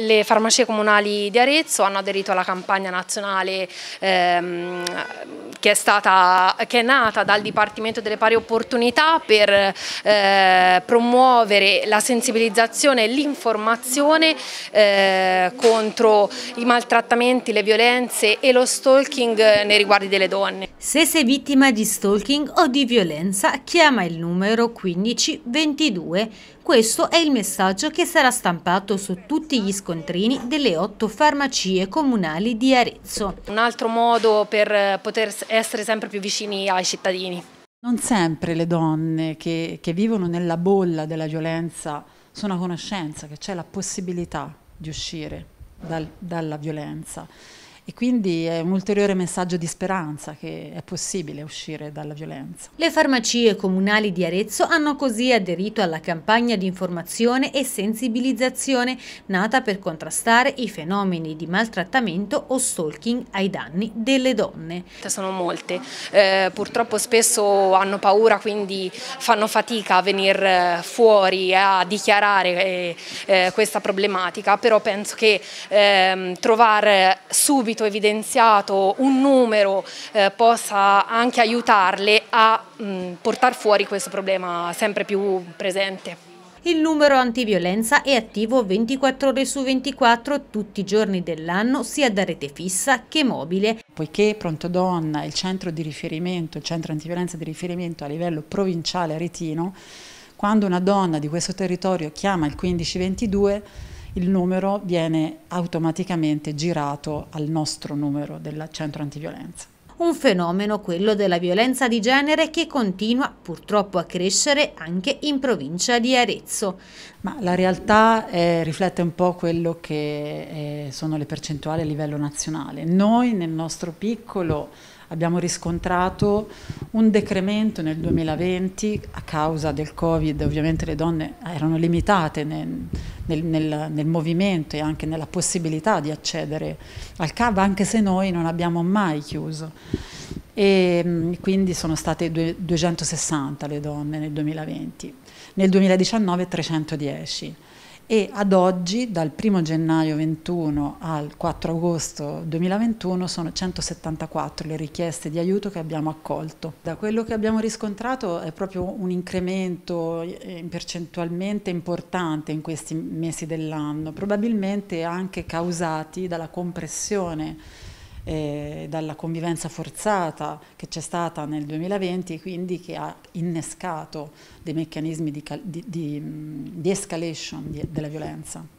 Le farmacie comunali di Arezzo hanno aderito alla campagna nazionale ehm, che, è stata, che, è nata dal Dipartimento delle Pari Opportunità per eh, promuovere la sensibilizzazione e l'informazione eh, contro i maltrattamenti, le violenze e lo stalking nei riguardi delle donne. Se sei vittima di stalking o di violenza, chiama il numero 1522 questo è il messaggio che sarà stampato su tutti gli scontrini delle otto farmacie comunali di Arezzo. Un altro modo per poter essere sempre più vicini ai cittadini. Non sempre le donne che, che vivono nella bolla della violenza sono a conoscenza che c'è la possibilità di uscire dal, dalla violenza e quindi è un ulteriore messaggio di speranza che è possibile uscire dalla violenza. Le farmacie comunali di Arezzo hanno così aderito alla campagna di informazione e sensibilizzazione nata per contrastare i fenomeni di maltrattamento o stalking ai danni delle donne. Cioè, sono molte, eh, purtroppo spesso hanno paura quindi fanno fatica a venire eh, fuori a dichiarare eh, eh, questa problematica, però penso che eh, trovare subito concreto evidenziato, un numero eh, possa anche aiutarle a mh, mm, portare fuori questo problema sempre più presente. Il numero antiviolenza è attivo 24 ore su 24 tutti i giorni dell'anno sia da rete fissa che mobile. Poiché Pronto Donna è il centro di riferimento, il centro antiviolenza di riferimento a livello provinciale aretino, quando una donna di questo territorio chiama il 1522 il numero viene automaticamente girato al nostro numero del centro antiviolenza. Un fenomeno, quello della violenza di genere, che continua purtroppo a crescere anche in provincia di Arezzo. Ma la realtà è, eh, riflette un po' quello che eh, sono le percentuali a livello nazionale. Noi nel nostro piccolo abbiamo riscontrato un decremento nel 2020 a causa del Covid, ovviamente le donne erano limitate nel nel, nel, nel, movimento e anche nella possibilità di accedere al CAV, anche se noi non abbiamo mai chiuso. E mm, quindi sono state 260 le donne nel 2020, nel 2019 310 e ad oggi, dal 1 gennaio 21 al 4 agosto 2021, sono 174 le richieste di aiuto che abbiamo accolto. Da quello che abbiamo riscontrato è proprio un incremento eh, percentualmente importante in questi mesi dell'anno, probabilmente anche causati dalla compressione eh, dalla convivenza forzata che c'è stata nel 2020 e quindi che ha innescato dei meccanismi di, di, di, di escalation della violenza.